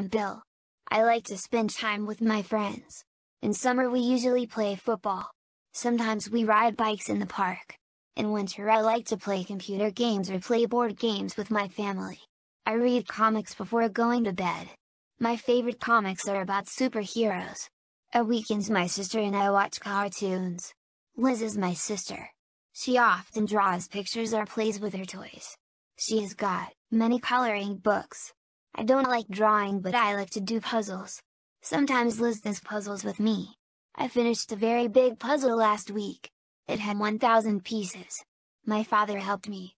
I'm Bill. I like to spend time with my friends. In summer we usually play football. Sometimes we ride bikes in the park. In winter I like to play computer games or play board games with my family. I read comics before going to bed. My favorite comics are about superheroes. At weekends my sister and I watch cartoons. Liz is my sister. She often draws pictures or plays with her toys. She has got many coloring books. I don't like drawing but I like to do puzzles. Sometimes Liz does puzzles with me. I finished a very big puzzle last week. It had 1000 pieces. My father helped me.